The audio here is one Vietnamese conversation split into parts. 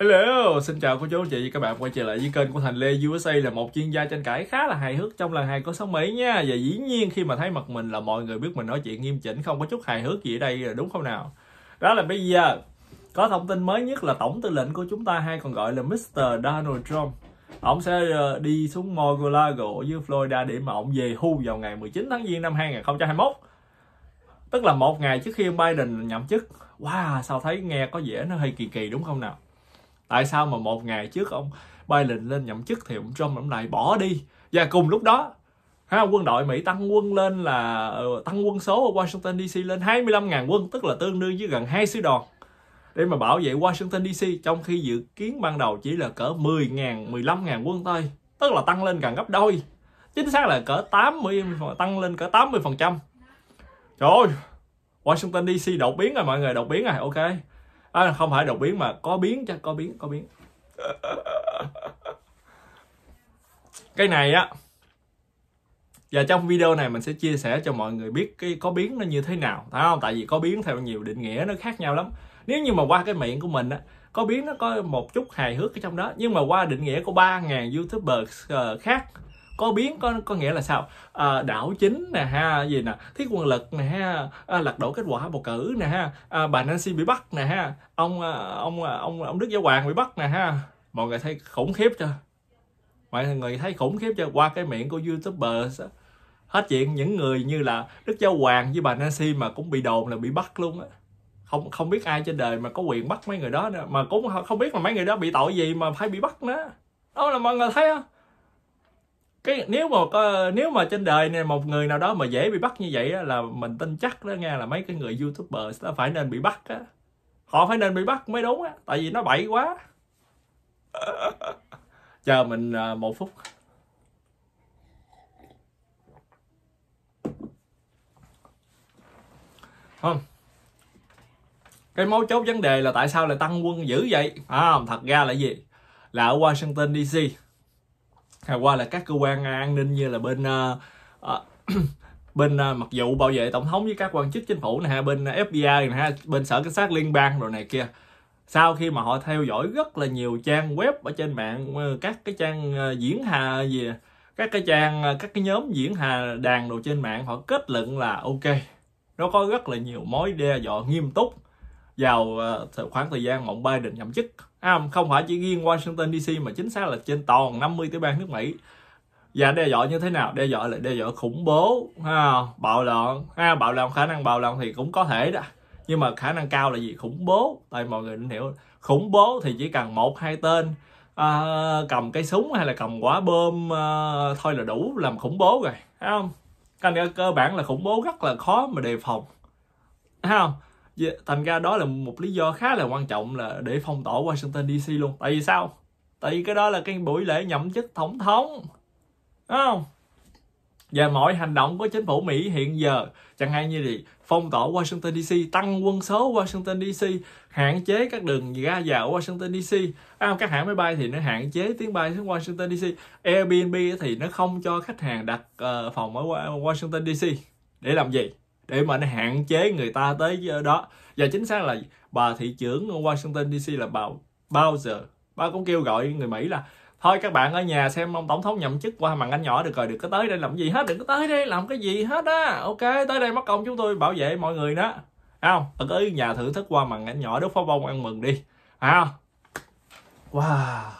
Hello, xin chào cô chú anh chị và các bạn quay trở lại với kênh của Thành Lê USA là một chuyên gia tranh cãi khá là hài hước trong làng hài có sống Mỹ nha. Và dĩ nhiên khi mà thấy mặt mình là mọi người biết mình nói chuyện nghiêm chỉnh không có chút hài hước gì ở đây rồi đúng không nào? Đó là bây giờ có thông tin mới nhất là tổng tư lệnh của chúng ta hay còn gọi là Mr. Donald Trump Ông sẽ ờ, đi xuống mar a dưới Florida để mà ông về hưu vào ngày 19 tháng Giêng năm 2021 Tức là một ngày trước khi Biden nhậm chức Wow, sao thấy nghe có vẻ nó hơi kỳ kỳ đúng không nào? tại sao mà một ngày trước ông Biden lên nhậm chức thì ông Trump ông này bỏ đi và cùng lúc đó ha, quân đội Mỹ tăng quân lên là ờ, tăng quân số ở Washington DC lên 25.000 quân tức là tương đương với gần hai sư đoàn để mà bảo vệ Washington DC trong khi dự kiến ban đầu chỉ là cỡ 10.000 15.000 quân thôi tức là tăng lên gần gấp đôi chính xác là cỡ 80 tăng lên cỡ 80 phần trăm trời ơi Washington DC đột biến rồi mọi người đột biến rồi ok à, không phải đột biến mà có biến chắc có biến có biến cái này á và trong video này mình sẽ chia sẻ cho mọi người biết cái có biến nó như thế nào phải không tại vì có biến theo nhiều định nghĩa nó khác nhau lắm nếu như mà qua cái miệng của mình á có biến nó có một chút hài hước ở trong đó nhưng mà qua định nghĩa của 3.000 youtuber ờ, khác có biến có có nghĩa là sao à, đảo chính nè ha gì nè thiết quân lực nè ha à, lật đổ kết quả bầu cử nè ha à, bà Nancy bị bắt nè ha ông à, ông à, ông ông Đức Giáo Hoàng bị bắt nè ha mọi người thấy khủng khiếp chưa mọi người thấy khủng khiếp chưa qua cái miệng của youtuber hết chuyện những người như là Đức Giáo Hoàng với bà Nancy mà cũng bị đồn là bị bắt luôn á không không biết ai trên đời mà có quyền bắt mấy người đó nữa mà cũng không biết là mấy người đó bị tội gì mà phải bị bắt nữa đó là mọi người thấy không cái nếu mà có nếu mà trên đời này một người nào đó mà dễ bị bắt như vậy á, là mình tin chắc đó nghe là mấy cái người youtuber nó phải nên bị bắt á họ phải nên bị bắt mới đúng á tại vì nó bậy quá chờ mình à, một phút không cái mấu chốt vấn đề là tại sao lại tăng quân dữ vậy à, thật ra là gì là ở Washington DC À, qua là các cơ quan an ninh như là bên uh, bên uh, mặc vụ bảo vệ tổng thống với các quan chức chính phủ này ha bên FBI này ha bên sở cảnh sát liên bang rồi này kia sau khi mà họ theo dõi rất là nhiều trang web ở trên mạng các cái trang diễn hà gì các cái trang các cái nhóm diễn hà đàn đồ trên mạng họ kết luận là ok nó có rất là nhiều mối đe dọa nghiêm túc vào ờ, khoảng thời gian ông Biden nhậm chức không phải chỉ riêng Washington DC mà chính xác là trên toàn 50 tiểu bang nước Mỹ và đe dọa như thế nào đe dọa là đe dọa khủng bố bạo loạn bạo loạn khả năng bạo loạn thì cũng có thể đó nhưng mà khả năng cao là gì khủng bố tại mọi người nên hiểu khủng bố thì chỉ cần một hai tên à, cầm cây súng hay là cầm quả bơm à, ờ, thôi là đủ làm khủng bố rồi thấy không cái cơ bản là khủng bố rất là khó mà đề phòng thấy không Dạ, thành ra đó là một lý do khá là quan trọng là để phong tỏa Washington DC luôn tại vì sao tại vì cái đó là cái buổi lễ nhậm chức tổng thống đúng không và mọi hành động của chính phủ Mỹ hiện giờ chẳng hạn như gì phong tỏa Washington DC tăng quân số Washington DC hạn chế các đường ra vào Washington DC à, các hãng máy bay thì nó hạn chế tiếng bay xuống Washington DC Airbnb thì nó không cho khách hàng đặt uh, phòng ở Washington DC để làm gì để mà nó hạn chế người ta tới đó và chính xác là bà thị trưởng Washington DC là bà bao giờ bà cũng kêu gọi người Mỹ là thôi các bạn ở nhà xem ông tổng thống nhậm chức qua màn ảnh nhỏ được rồi đừng có tới đây làm gì hết đừng có tới đây làm cái gì hết á ok tới đây mất công chúng tôi bảo vệ mọi người đó à không ở cái nhà thử thức qua màn ảnh nhỏ đốt pháo bông ăn mừng đi à wow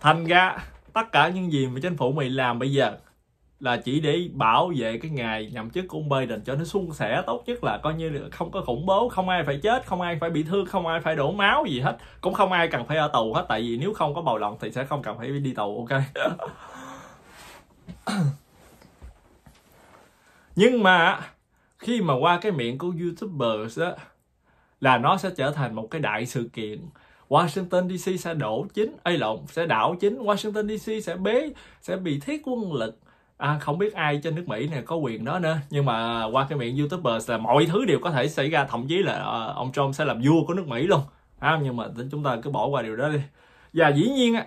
thành ra tất cả những gì mà chính phủ mỹ làm bây giờ là chỉ để bảo vệ cái ngày nhậm chức của ông Biden cho nó suôn sẻ tốt nhất là coi như là không có khủng bố không ai phải chết không ai phải bị thương không ai phải đổ máu gì hết cũng không ai cần phải ở tù hết tại vì nếu không có bầu lộng thì sẽ không cần phải đi tù ok nhưng mà khi mà qua cái miệng của youtubers á là nó sẽ trở thành một cái đại sự kiện Washington DC sẽ đổ chính ấy lộn sẽ đảo chính Washington DC sẽ bế sẽ bị thiết quân lực à, không biết ai trên nước Mỹ này có quyền đó nữa nhưng mà qua cái miệng YouTuber là mọi thứ đều có thể xảy ra thậm chí là ờ, ông Trump sẽ làm vua của nước Mỹ luôn à, nhưng mà chúng ta cứ bỏ qua điều đó đi và dĩ nhiên á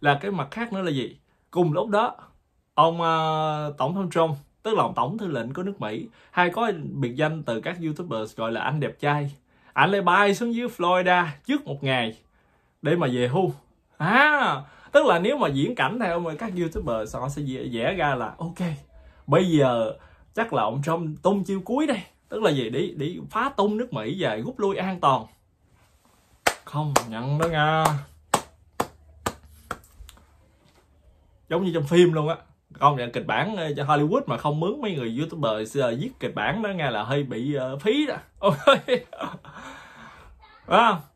là cái mặt khác nữa là gì cùng lúc đó ông uh, tổng thống Trump tức là ông tổng thư lệnh của nước Mỹ hay có biệt danh từ các youtubers gọi là anh đẹp trai anh lại bay xuống dưới Florida trước một ngày để mà về hưu à tức là nếu mà diễn cảnh theo mà các youtuber họ sẽ vẽ ra là ok bây giờ chắc là ông Trump tung chiêu cuối đây tức là gì đi đi phá tung nước Mỹ về rút lui an toàn không nhận đó nha giống như trong phim luôn á không nhận kịch bản ờ, cho Hollywood mà không mướn mấy người youtuber ờ, viết kịch bản đó nghe là hơi bị uh, phí đó ok à,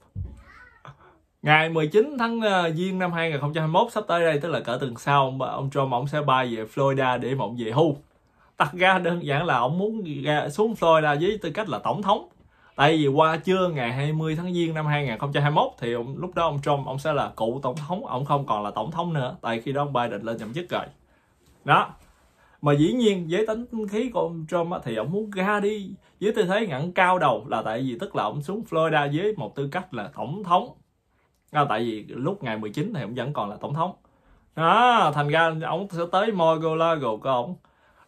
Ngày 19 tháng ờ, Giêng năm 2021 sắp tới đây, tức là cỡ tuần sau, ông, ông Trump ông sẽ bay về Florida để mà ông về hưu. Thật ra đơn giản là ông muốn ra xuống Florida với tư cách là tổng thống. Tại vì qua trưa ngày 20 tháng Giêng năm 2021 thì ông, lúc đó ông Trump ông sẽ là cựu tổng thống, ông không còn là tổng thống nữa. Tại khi đó ông Biden lên nhậm chức rồi. Đó. Mà dĩ nhiên với tính khí của ông Trump thì ông muốn ra đi với tư thế ngẩng cao đầu là tại vì tức là ông xuống Florida với một tư cách là tổng thống à, tại vì lúc ngày 19 thì ông vẫn còn là tổng thống đó thành ra ông sẽ tới mar của ông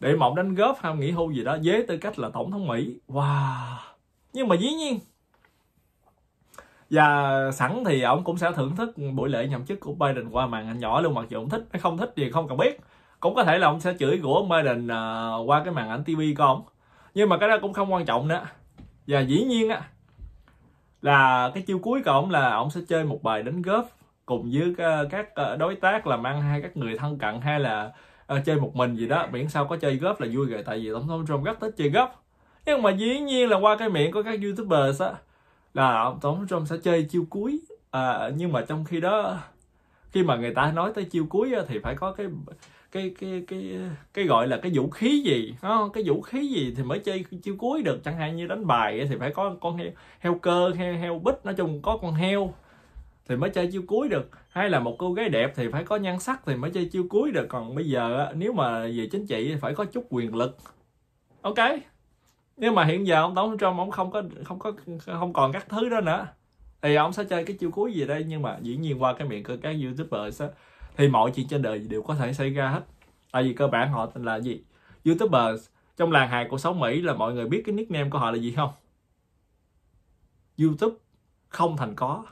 để mộng đánh góp hay nghỉ hưu gì đó với tư cách là tổng thống Mỹ wow nhưng mà dĩ nhiên và sẵn thì ông cũng sẽ thưởng thức buổi lễ nhậm chức của Biden qua màn ảnh nhỏ luôn mặc dù ông thích hay không thích thì không cần biết cũng có thể là ông sẽ chửi của Biden à, qua cái màn ảnh TV của ông nhưng mà cái đó cũng không quan trọng nữa và dĩ nhiên á là cái chiêu cuối của ổng là ổng sẽ chơi một bài đánh góp cùng với ờ, các ờ, đối tác làm ăn hay các người thân cận hay là uh, chơi một mình gì đó miễn sao có chơi góp là vui rồi tại vì tổng thống Trump rất thích chơi góp nhưng mà dĩ nhiên là qua cái miệng của các youtubers á là tổng thống Trump sẽ chơi chiêu cuối à, nhưng mà trong khi đó khi mà người ta nói tới chiêu cuối á, thì phải có cái cái cái cái cái gọi là cái vũ khí gì không? cái vũ khí gì thì mới chơi chiêu cuối được chẳng hạn như đánh bài thì phải có con heo heo cơ heo, heo bích nói chung có con heo thì mới chơi chiêu cuối được hay là một cô gái đẹp thì phải có nhan sắc thì mới chơi chiêu cuối được còn bây giờ nếu mà về chính trị thì phải có chút quyền lực ok nhưng mà hiện giờ ông tổng thống trump ông không có không có không còn các thứ đó nữa thì ông sẽ chơi cái chiêu cuối gì đây nhưng mà dĩ nhiên qua cái miệng của các youtuber sẽ thì mọi chuyện trên đời đều có thể xảy ra hết tại vì cơ bản họ là gì youtuber trong làng hài của sáu mỹ là mọi người biết cái nickname của họ là gì không youtube không thành có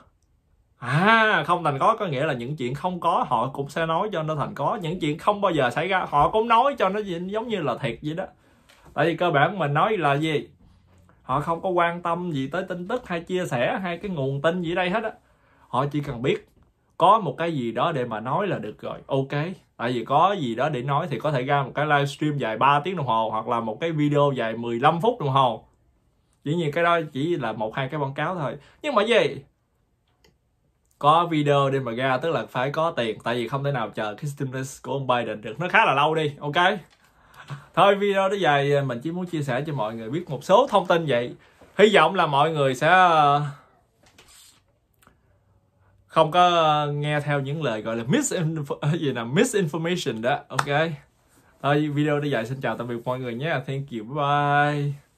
à không thành có có nghĩa là những chuyện không có họ cũng sẽ nói cho nó thành có những chuyện không bao giờ xảy ra họ cũng nói cho nó giống như là thiệt vậy đó tại vì cơ bản mình nói là gì họ không có quan tâm gì tới tin tức hay chia sẻ hay cái nguồn tin gì đây hết á họ chỉ cần biết có một cái gì đó để mà nói là được rồi ok tại vì có gì đó để nói thì có thể ra một cái livestream dài 3 tiếng đồng hồ hoặc là một cái video dài 15 phút đồng hồ dĩ nhiên cái đó chỉ là một hai cái quảng cáo thôi nhưng mà gì có video để mà ra tức là phải có tiền tại vì không thể nào chờ cái stimulus của ông Biden được nó khá là lâu đi ok thôi video đó dài mình chỉ muốn chia sẻ cho mọi người biết một số thông tin vậy hy vọng là mọi người sẽ ờ, không có ờ, nghe theo những lời gọi là misinfo ờ, gì nào misinformation đó ok thôi video đã dài xin chào tạm biệt mọi người nhé thank you bye bye